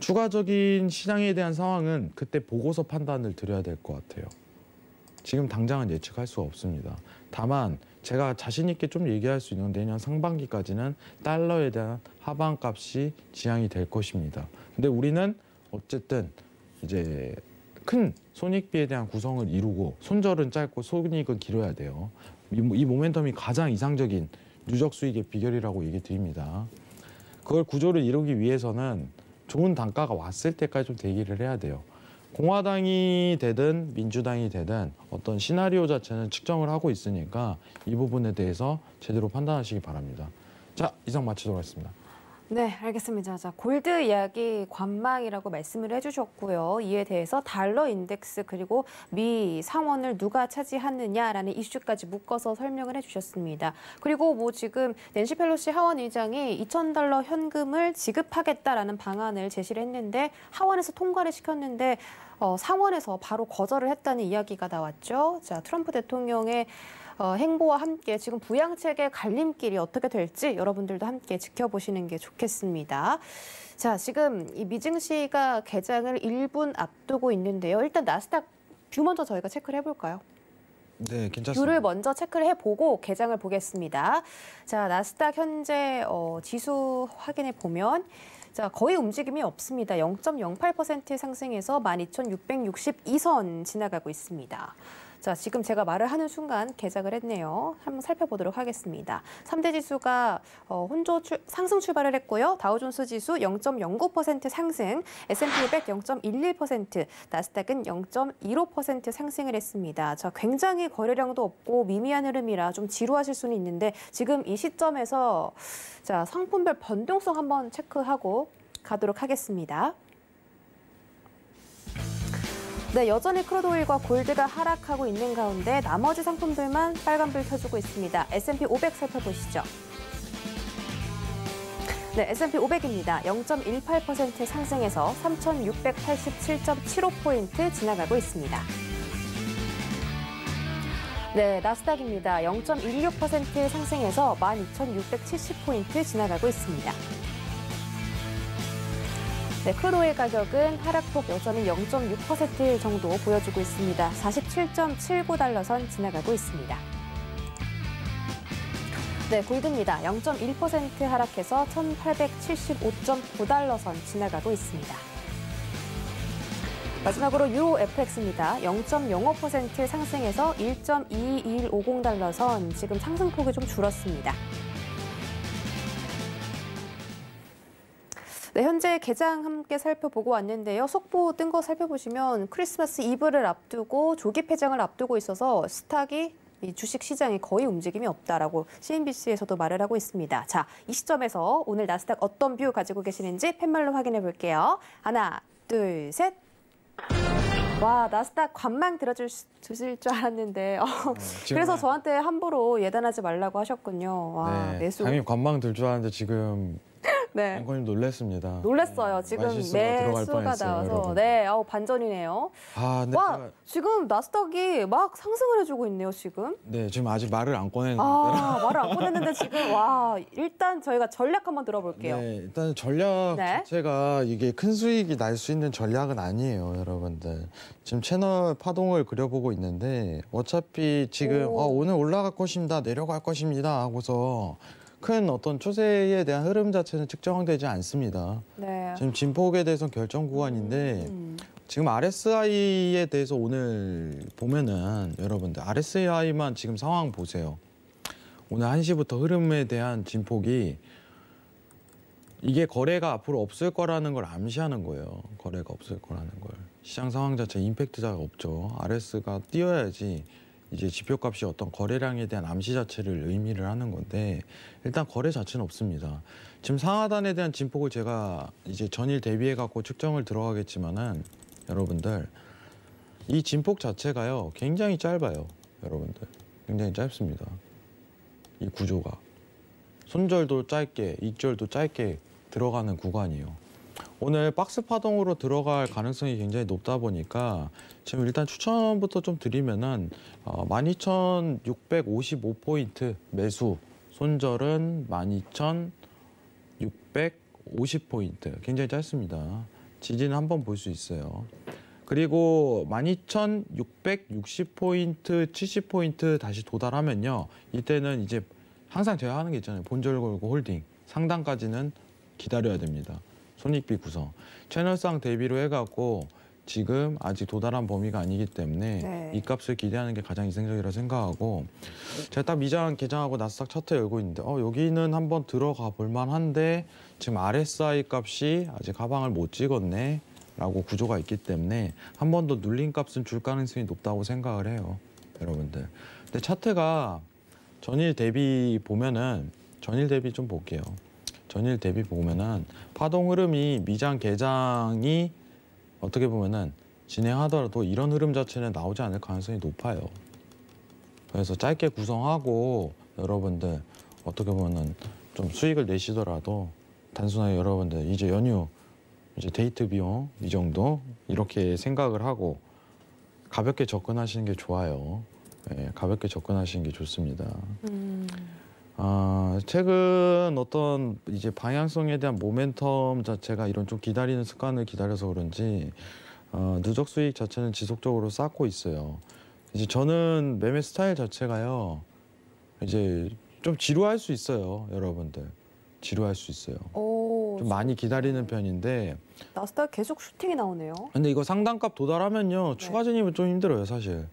추가적인 시장에 대한 상황은 그때 보고서 판단을 드려야 될 것 같아요. 지금 당장은 예측할 수 없습니다. 다만 제가 자신 있게 좀 얘기할 수 있는 내년 상반기까지는 달러에 대한 하방 값이 지향이 될 것입니다. 근데 우리는 어쨌든 이제 큰 손익비에 대한 구성을 이루고 손절은 짧고 손익은 길어야 돼요. 이, 모멘텀이 가장 이상적인 누적 수익의 비결이라고 얘기 드립니다. 그걸 구조를 이루기 위해서는 좋은 단가가 왔을 때까지 좀 대기를 해야 돼요. 공화당이 되든 민주당이 되든 어떤 시나리오 자체는 측정을 하고 있으니까 이 부분에 대해서 제대로 판단하시기 바랍니다. 자, 이상 마치도록 하겠습니다. 네, 알겠습니다. 자, 골드 이야기 관망이라고 말씀을 해주셨고요. 이에 대해서 달러 인덱스 그리고 미 상원을 누가 차지하느냐라는 이슈까지 묶어서 설명을 해주셨습니다. 그리고 뭐 지금 낸시 펠로시 하원 의장이 2천 달러 현금을 지급하겠다라는 방안을 제시를 했는데 하원에서 통과를 시켰는데 어, 상원에서 바로 거절을 했다는 이야기가 나왔죠. 자, 트럼프 대통령의 어, 행보와 함께 지금 부양책의 갈림길이 어떻게 될지 여러분들도 함께 지켜보시는 게 좋겠습니다. 자, 지금 이 미증시가 개장을 1분 앞두고 있는데요. 일단 나스닥 뷰 먼저 저희가 체크를 해볼까요? 네, 괜찮습니다. 뷰를 먼저 체크를 해보고 개장을 보겠습니다. 자, 나스닥 현재 어, 지수 확인해 보면 자, 거의 움직임이 없습니다. 0.08% 상승해서 12,662선 지나가고 있습니다. 자, 지금 제가 말을 하는 순간 개작을 했네요. 한번 살펴보도록 하겠습니다. 3대 지수가 어, 혼조 출, 상승 출발을 했고요. 다우존스 지수 0.09% 상승, S&P 500 0.11%, 나스닥은 0.15% 상승을 했습니다. 자, 굉장히 거래량도 없고 미미한 흐름이라 좀 지루하실 수는 있는데 지금 이 시점에서 자, 상품별 변동성 한번 체크하고 가도록 하겠습니다. 네, 여전히 크루도일과 골드가 하락하고 있는 가운데 나머지 상품들만 빨간불 켜주고 있습니다. S&P 500 살펴보시죠. 네, S&P 500입니다. 0.18% 상승해서 3,687.75포인트 지나가고 있습니다. 네, 나스닥입니다. 0.16% 상승해서 12,670포인트 지나가고 있습니다. 네, 크로의 가격은 하락폭 여전히 0.6% 정도 보여주고 있습니다. 47.79달러 선 지나가고 있습니다. 네, 골드입니다. 0.1% 하락해서 1875.9달러 선 지나가고 있습니다. 마지막으로 유로 FX입니다. 0.05% 상승해서 1.2150달러 선, 지금 상승폭이 좀 줄었습니다. 네, 현재 개장 함께 살펴보고 왔는데요. 속보 뜬 거 살펴보시면 크리스마스 이브를 앞두고 조기 폐장을 앞두고 있어서 스탁이 이 주식 시장에 거의 움직임이 없다라고 CNBC에서도 말을 하고 있습니다. 자, 이 시점에서 오늘 나스닥 어떤 뷰 가지고 계시는지 팻말로 확인해 볼게요. 하나, 둘, 셋. 와 나스닥 관망 들어주실 줄 알았는데 어, 그래서 네. 저한테 함부로 예단하지 말라고 하셨군요. 와 네, 매수. 당연히 관망 들 줄 알았는데 지금 네. 앵커님 놀랬습니다. 놀랬어요. 네. 지금 매 수가 나와서. 네, 아우 반전이네요. 아, 네, 와, 제가... 지금 나스닥이 막 상승을 해주고 있네요, 지금. 네, 지금 아직 말을 안 꺼냈는데. 아, 말을 안 꺼냈는데 지금 와, 일단 저희가 전략 한번 들어볼게요. 네, 일단 전략 네. 자체가 이게 큰 수익이 날 수 있는 전략은 아니에요, 여러분들. 지금 채널 파동을 그려보고 있는데 어차피 지금 오. 아, 오늘 올라갈 것입니다, 내려갈 것입니다 하고서 큰 어떤 추세에 대한 흐름 자체는 측정되지 않습니다. 네. 지금 진폭에 대해서는 결정 구간인데 음, 음. 지금 RSI에 대해서 오늘 보면은 여러분들 RSI만 지금 상황 보세요. 오늘 1시부터 흐름에 대한 진폭이 이게 거래가 앞으로 없을 거라는 걸 암시하는 거예요. 거래가 없을 거라는 걸. 시장 상황 자체 임팩트 자가 없죠. RS가 뛰어야지 이제 지표값이 어떤 거래량에 대한 암시 자체를 의미를 하는 건데 일단 거래 자체는 없습니다. 지금 상하단에 대한 진폭을 제가 이제 전일 대비해 갖고 측정을 들어가겠지만은 여러분들 이 진폭 자체가요 굉장히 짧아요 여러분들 굉장히 짧습니다 이 구조가 손절도 짧게 익절도 짧게 들어가는 구간이요 오늘 박스 파동으로 들어갈 가능성이 굉장히 높다 보니까 지금 일단 추천부터 좀 드리면은 어, 12,655포인트 매수, 손절은 12,650포인트. 굉장히 짧습니다. 지진 한번 볼 수 있어요. 그리고 12,660포인트, 70포인트 다시 도달하면요. 이때는 이제 항상 제가 하는 게 있잖아요. 본절 걸고 홀딩. 상단까지는 기다려야 됩니다. 손익비 구성. 채널상 대비로 해갖고 지금 아직 도달한 범위가 아니기 때문에 네. 이 값을 기대하는 게 가장 이생적이라 생각하고 제가 딱 미장 개장하고 나스닥 차트 열고 있는데 어 여기는 한번 들어가 볼 만한데 지금 RSI 값이 아직 가방을못 찍었네 라고 구조가 있기 때문에 한 번 더 눌린 값은 줄 가능성이 높다고 생각을 해요 여러분들 근데 차트가 전일 대비 보면은 전일 대비 좀 볼게요 전일 대비 보면은 파동 흐름이 미장 개장이 어떻게 보면은 진행하더라도 이런 흐름 자체는 나오지 않을 가능성이 높아요. 그래서 짧게 구성하고 여러분들 어떻게 보면은 좀 수익을 내시더라도 단순하게 여러분들 이제 연휴 이제 데이트 비용 이 정도 이렇게 생각을 하고 가볍게 접근하시는 게 좋아요. 예, 가볍게 접근하시는 게 좋습니다. 음. 아, 최근 어떤 이제 방향성에 대한 모멘텀 자체가 이런 좀 기다리는 습관을 기다려서 그런지 어, 누적 수익 자체는 지속적으로 쌓고 있어요. 이제 저는 매매 스타일 자체가요. 이제 좀 지루할 수 있어요, 여러분들. 지루할 수 있어요. 오, 좀 많이 기다리는 편인데 나스닥 계속 슈팅이 나오네요. 근데 이거 상단값 도달하면요. 네. 추가 진입은 좀 힘들어요, 사실.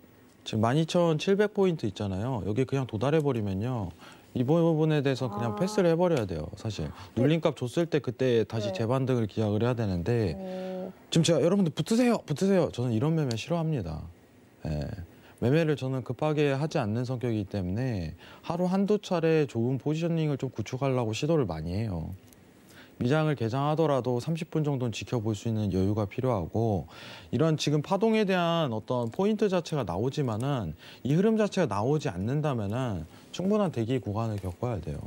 지금 12,700포인트 있잖아요. 여기 그냥 도달해 버리면요. 이 부분에 대해서 그냥 아. 패스를 해버려야 돼요. 사실 눌림값 줬을 때 그때 다시 네. 재반등을 기약을 해야 되는데 네. 지금 제가 여러분들 붙으세요, 붙으세요. 저는 이런 매매 싫어합니다. 예. 매매를 저는 급하게 하지 않는 성격이기 때문에 하루 한두 차례 좋은 포지셔닝을 좀 구축하려고 시도를 많이 해요. 미장을 개장하더라도 30분 정도는 지켜볼 수 있는 여유가 필요하고 이런 지금 파동에 대한 어떤 포인트 자체가 나오지만은 이 흐름 자체가 나오지 않는다면은 충분한 대기 구간을 겪어야 돼요.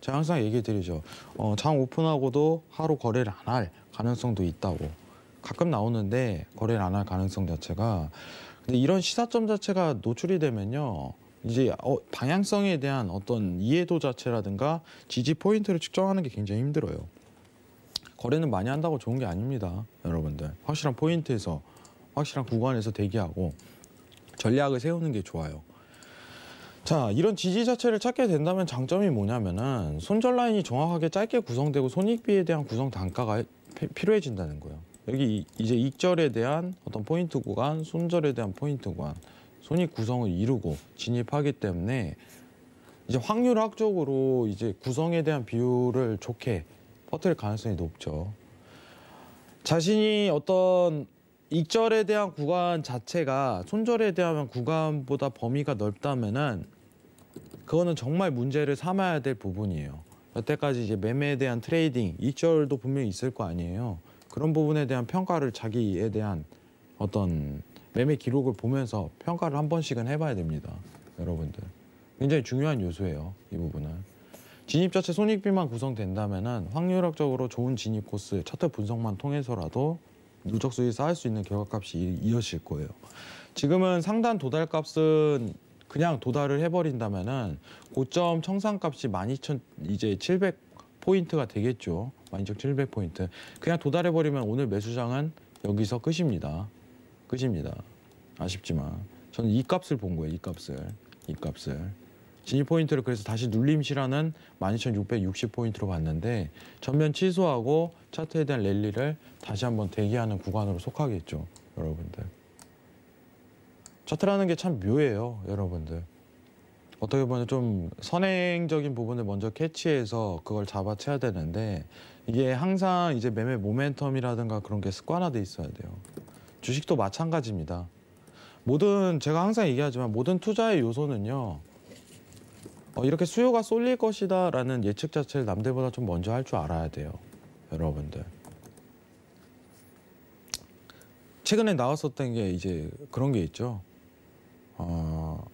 제가 항상 얘기 드리죠. 어, 장 오픈하고도 하루 거래를 안 할 가능성도 있다고. 가끔 나오는데 거래를 안 할 가능성 자체가 근데 이런 시사점 자체가 노출이 되면요. 이제 어, 방향성에 대한 어떤 이해도 자체라든가 지지 포인트를 측정하는 게 굉장히 힘들어요. 거래는 많이 한다고 좋은 게 아닙니다. 여러분들. 확실한 포인트에서 확실한 구간에서 대기하고 전략을 세우는 게 좋아요. 자, 이런 지지 자체를 찾게 된다면 장점이 뭐냐면은 손절 라인이 정확하게 짧게 구성되고 손익비에 대한 구성 단가가 필요해진다는 거예요. 여기 이제 익절에 대한 어떤 포인트 구간, 손절에 대한 포인트 구간, 손익 구성을 이루고 진입하기 때문에 이제 확률학적으로 이제 구성에 대한 비율을 좋게 터트릴 가능성이 높죠. 자신이 어떤 익절에 대한 구간 자체가 손절에 대한 구간보다 범위가 넓다면은 그거는 정말 문제를 삼아야 될 부분이에요. 여태까지 이제 매매에 대한 트레이딩, 익절도 분명히 있을 거 아니에요. 그런 부분에 대한 평가를 자기에 대한 어떤 매매 기록을 보면서 평가를 한 번씩은 해봐야 됩니다. 여러분들. 굉장히 중요한 요소예요. 이 부분은. 진입 자체 손익비만 구성된다면 확률학적으로 좋은 진입 코스, 차트 분석만 통해서라도 누적 수익 쌓을 수 있는 결과값이 이어질 거예요. 지금은 상단 도달값은 그냥 도달을 해버린다면은 고점 청산값이 12,000 이제 700 포인트가 되겠죠. 12,700 포인트. 그냥 도달해버리면 오늘 매수장은 여기서 끝입니다. 끝입니다. 아쉽지만 저는 이 값을 본 거예요. 이 값을, 이 값을. 진입 포인트를 그래서 다시 눌림 실화는 12,660포인트로 봤는데 전면 취소하고 차트에 대한 랠리를 다시 한번 대기하는 구간으로 속하겠죠, 여러분들. 차트라는 게 참 묘해요, 여러분들. 어떻게 보면 좀 선행적인 부분을 먼저 캐치해서 그걸 잡아채야 되는데 이게 항상 이제 매매 모멘텀이라든가 그런 게 습관화돼 있어야 돼요. 주식도 마찬가지입니다. 모든 제가 항상 얘기하지만 모든 투자의 요소는요. 어, 이렇게 수요가 쏠릴 것이다라는 예측 자체를 남들보다 좀 먼저 할 줄 알아야 돼요. 여러분들. 최근에 나왔었던 게 이제 그런 게 있죠. 어,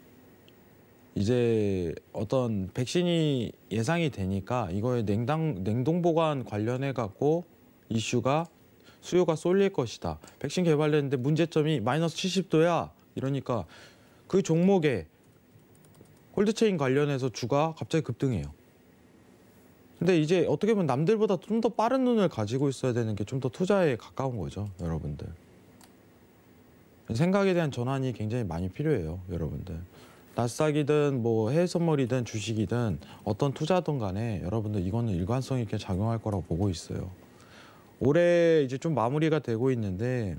이제 어떤 백신이 예상이 되니까 이거에 냉당, 냉동 보관 관련해 갖고 이슈가 수요가 쏠릴 것이다. 백신 개발했는데 문제점이 마이너스 70도야. 이러니까 그 종목에 콜드체인 관련해서 주가 갑자기 급등해요. 근데 이제 어떻게 보면 남들보다 좀 더 빠른 눈을 가지고 있어야 되는 게 좀 더 투자에 가까운 거죠, 여러분들. 생각에 대한 전환이 굉장히 많이 필요해요, 여러분들. 낯스닥이든뭐 해외 선물이든 주식이든 어떤 투자든 간에 여러분들 이거는 일관성 있게 작용할 거라고 보고 있어요. 올해 이제 좀 마무리가 되고 있는데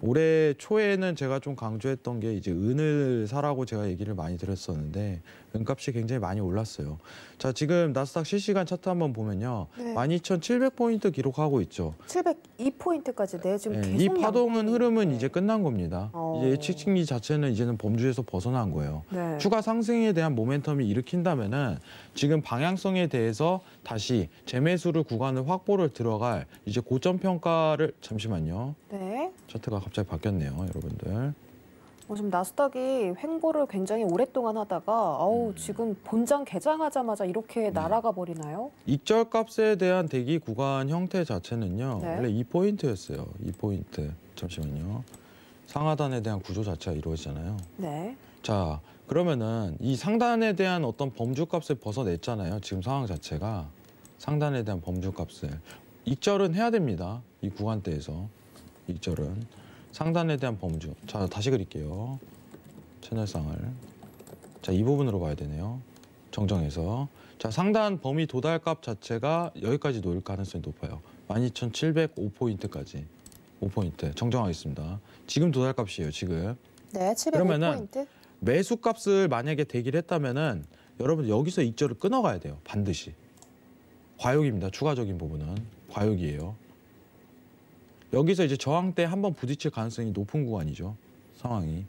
올해 초에는 제가 좀 강조했던 게 이제 은을 사라고 제가 얘기를 많이 드렸었는데 은값이 굉장히 많이 올랐어요. 자 지금 나스닥 실시간 차트 한번 보면요, 네. 12,700포인트 기록하고 있죠. 702포인트까지 내 네, 지금 네, 이 파동은 흐름은 네. 이제 끝난 겁니다. 어... 이제 예측심리 자체는 이제는 범주에서 벗어난 거예요. 네. 추가 상승에 대한 모멘텀이 일으킨다면은 지금 방향성에 대해서 다시 재매수를 구간을 확보를 들어갈 이제 고점 평가를 잠시만요. 네. 차트가 갑자기 바뀌었네요, 여러분들. 어, 지금 나스닥이 횡보를 굉장히 오랫동안 하다가 아우 음. 지금 본장 개장하자마자 이렇게 네. 날아가 버리나요? 익절 값에 대한 대기 구간 형태 자체는요. 네. 원래 2포인트였어요. 2포인트. 잠시만요. 상하단에 대한 구조 자체가 이루어지잖아요. 네. 자, 그러면은 이 상단에 대한 어떤 범주 값을 벗어냈잖아요. 지금 상황 자체가 상단에 대한 범주 값을 익절은 해야 됩니다. 이 구간대에서. 2절은 상단에 대한 범주. 자, 다시 그릴게요. 채널상을. 자, 이 부분으로 봐야 되네요. 정정해서. 자, 상단 범위 도달값 자체가 여기까지 놓일 가능성이 높아요. 12,705포인트까지. 5포인트. 정정하겠습니다. 지금 도달값이에요, 지금. 네, 705포인트. 그러면은 매수값을 만약에 대기를 했다면은 여러분 여기서 2절을 끊어가야 돼요. 반드시. 과욕입니다. 추가적인 부분은 과욕이에요. 여기서 이제 저항 때 한번 부딪힐 가능성이 높은 구간이죠. 상황이.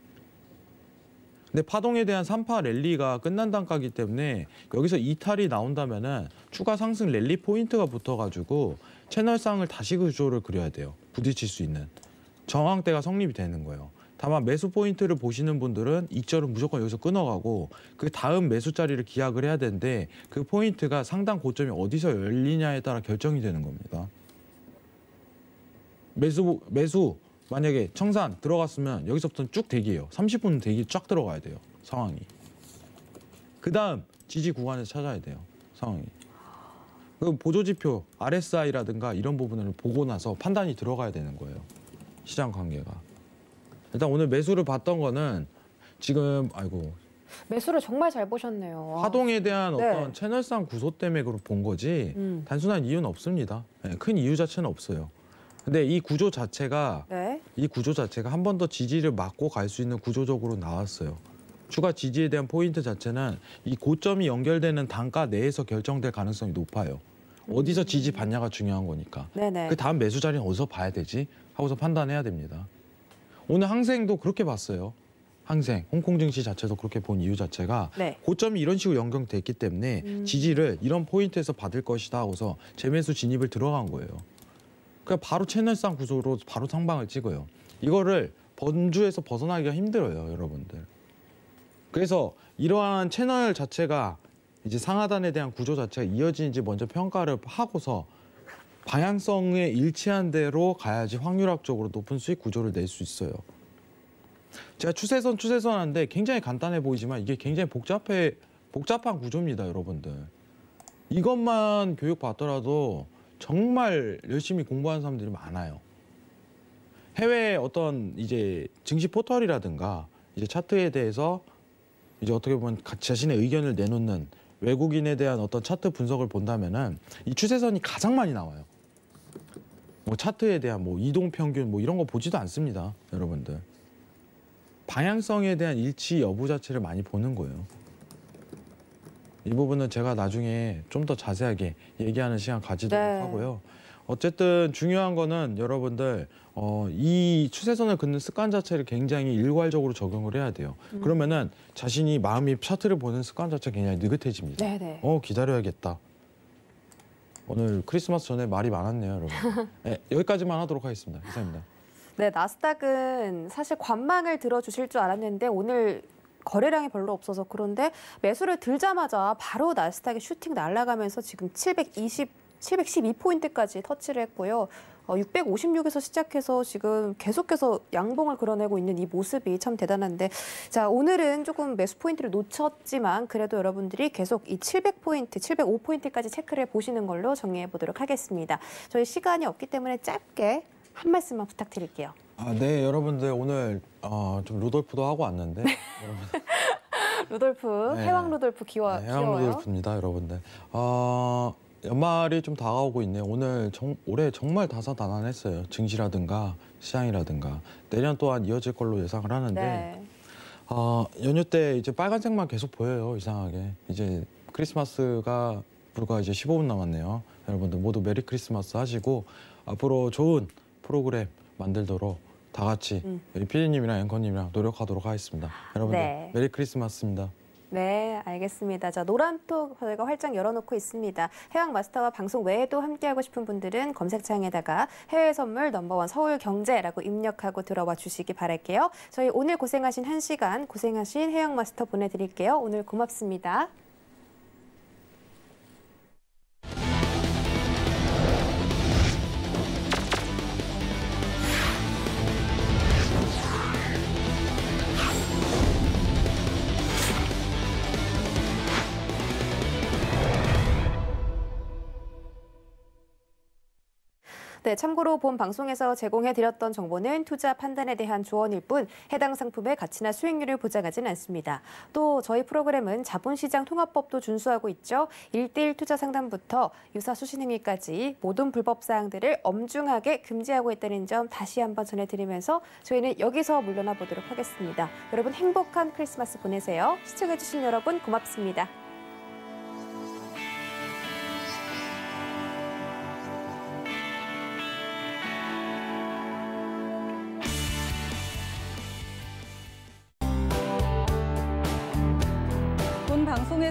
근데 파동에 대한 3파 랠리가 끝난 단가기 때문에 여기서 이탈이 나온다면은 추가 상승 랠리 포인트가 붙어가지고 채널상을 다시 구조를 그려야 돼요. 부딪힐 수 있는. 저항대가 성립이 되는 거예요. 다만 매수 포인트를 보시는 분들은 이절은 무조건 여기서 끊어가고 그 다음 매수 자리를 기약을 해야 되는데 그 포인트가 상당 고점이 어디서 열리냐에 따라 결정이 되는 겁니다. 매수 매수 만약에 청산 들어갔으면 여기서부터는 쭉 대기예요. 30분 대기 쫙 들어가야 돼요. 상황이. 그다음 지지 구간을 찾아야 돼요. 상황이. 그 보조지표 RSI라든가 이런 부분을 보고 나서 판단이 들어가야 되는 거예요. 시장 관계가. 일단 오늘 매수를 봤던 거는 지금 아이고 매수를 정말 잘 보셨네요. 하동에 대한 네. 어떤 채널상 구소 때문에 그본 거지 음. 단순한 이유는 없습니다. 네, 큰 이유 자체는 없어요. 근데 이 구조 자체가 네. 이 구조 자체가 한 번 더 지지를 맞고갈 수 있는 구조적으로 나왔어요. 추가 지지에 대한 포인트 자체는 이 고점이 연결되는 단가 내에서 결정될 가능성이 높아요. 어디서 음. 지지 받냐가 중요한 거니까. 네네. 그 다음 매수 자리는 어디서 봐야 되지? 하고서 판단해야 됩니다. 오늘 항생도 그렇게 봤어요. 항생, 홍콩 증시 자체도 그렇게 본 이유 자체가 네. 고점이 이런 식으로 연결됐기 때문에 음. 지지를 이런 포인트에서 받을 것이다 하고서 재매수 진입을 들어간 거예요. 그냥 바로 채널상 구조로 바로 상방을 찍어요. 이거를 번주에서 벗어나기가 힘들어요, 여러분들. 그래서 이러한 채널 자체가 이제 상하단에 대한 구조 자체가 이어지는지 먼저 평가를 하고서 방향성에 일치한 대로 가야지 확률학적으로 높은 수익 구조를 낼 수 있어요. 제가 추세선 추세선 하는데 굉장히 간단해 보이지만 이게 굉장히 복잡해 복잡한 구조입니다, 여러분들. 이것만 교육받더라도 정말 열심히 공부하는 사람들이 많아요. 해외 어떤 이제 증시 포털이라든가 이제 차트에 대해서 이제 어떻게 보면 자신의 의견을 내놓는 외국인에 대한 어떤 차트 분석을 본다면은 이 추세선이 가장 많이 나와요. 뭐 차트에 대한 뭐 이동 평균 뭐 이런 거 보지도 않습니다, 여러분들. 방향성에 대한 일치 여부 자체를 많이 보는 거예요. 이 부분은 제가 나중에 좀 더 자세하게 얘기하는 시간 가지도록 네. 하고요. 어쨌든 중요한 거는 여러분들 어, 이 추세선을 긋는 습관 자체를 굉장히 일괄적으로 적용을 해야 돼요. 음. 그러면은 자신이 마음이 차트를 보는 습관 자체가 굉장히 느긋해집니다. 네네. 네. 어 기다려야겠다. 오늘 크리스마스 전에 말이 많았네요, 여러분. 네, 여기까지만 하도록 하겠습니다. 이상입니다. 네, 나스닥은 사실 관망을 들어주실 줄 알았는데 오늘 거래량이 별로 없어서 그런데 매수를 들자마자 바로 나스닥에 슈팅 날아가면서 지금 720 712포인트까지 터치를 했고요. 656에서 어, 시작해서 지금 계속해서 양봉을 그려내고 있는 이 모습이 참 대단한데 자 오늘은 조금 매수 포인트를 놓쳤지만 그래도 여러분들이 계속 이 700포인트, 705포인트까지 체크를 해보시는 걸로 정리해보도록 하겠습니다. 저희 시간이 없기 때문에 짧게 한 말씀만 부탁드릴게요. 아, 네, 여러분들 오늘 어, 좀 루돌프도 하고 왔는데 루돌프, 네. 해왕 루돌프 귀여, 네, 해왕 귀여워요. 루돌프입니다, 여러분들. 어, 연말이 좀 다가오고 있네요. 오늘 정, 올해 정말 다사다난했어요. 증시라든가 시장이라든가 내년 또한 이어질 걸로 예상을 하는데 네. 어, 연휴 때 이제 빨간색만 계속 보여요. 이상하게 이제 크리스마스가 불과 이제 15분 남았네요. 여러분들 모두 메리 크리스마스 하시고 앞으로 좋은 프로그램 만들도록 다 같이 음. 피디님이랑 앵커님이랑 노력하도록 하겠습니다. 여러분들 네. 메리 크리스마스입니다. 네, 알겠습니다. 자, 노란톡 저희가 활짝 열어놓고 있습니다. 해양 마스터와 방송 외에도 함께하고 싶은 분들은 검색창에다가 해외 선물 넘버원 서울 경제라고 입력하고 들어와 주시기 바랄게요. 저희 오늘 고생하신 한시간 고생하신 해양 마스터 보내드릴게요. 오늘 고맙습니다. 네, 참고로 본 방송에서 제공해드렸던 정보는 투자 판단에 대한 조언일 뿐 해당 상품의 가치나 수익률을 보장하진 않습니다. 또 저희 프로그램은 자본시장 통합법도 준수하고 있죠. 일대일 투자 상담부터 유사 수신행위까지 모든 불법 사항들을 엄중하게 금지하고 있다는 점 다시 한번 전해드리면서 저희는 여기서 물러나 보도록 하겠습니다. 여러분 행복한 크리스마스 보내세요. 시청해주신 여러분 고맙습니다.